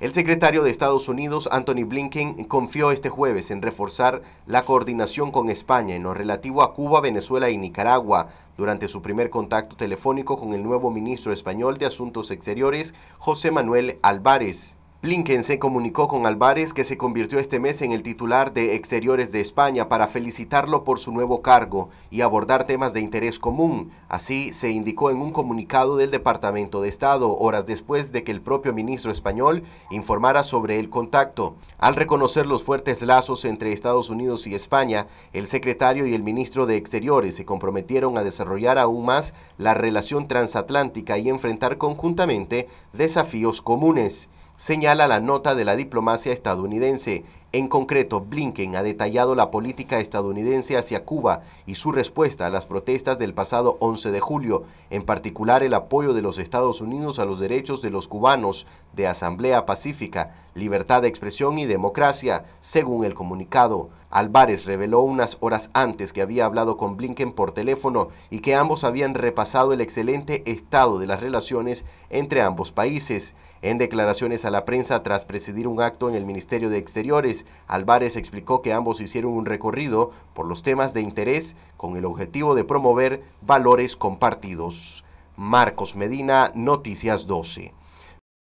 El secretario de Estados Unidos, Anthony Blinken, confió este jueves en reforzar la coordinación con España en lo relativo a Cuba, Venezuela y Nicaragua durante su primer contacto telefónico con el nuevo ministro español de Asuntos Exteriores, José Manuel Álvarez. Blinken se comunicó con Álvarez, que se convirtió este mes en el titular de Exteriores de España, para felicitarlo por su nuevo cargo y abordar temas de interés común. Así se indicó en un comunicado del Departamento de Estado, horas después de que el propio ministro español informara sobre el contacto. Al reconocer los fuertes lazos entre Estados Unidos y España, el secretario y el ministro de Exteriores se comprometieron a desarrollar aún más la relación transatlántica y enfrentar conjuntamente desafíos comunes señala la nota de la diplomacia estadounidense en concreto, Blinken ha detallado la política estadounidense hacia Cuba y su respuesta a las protestas del pasado 11 de julio, en particular el apoyo de los Estados Unidos a los derechos de los cubanos de asamblea pacífica, libertad de expresión y democracia, según el comunicado. Álvarez reveló unas horas antes que había hablado con Blinken por teléfono y que ambos habían repasado el excelente estado de las relaciones entre ambos países. En declaraciones a la prensa tras presidir un acto en el Ministerio de Exteriores, Álvarez. explicó que ambos hicieron un recorrido por los temas de interés con el objetivo de promover valores compartidos. Marcos Medina, Noticias 12.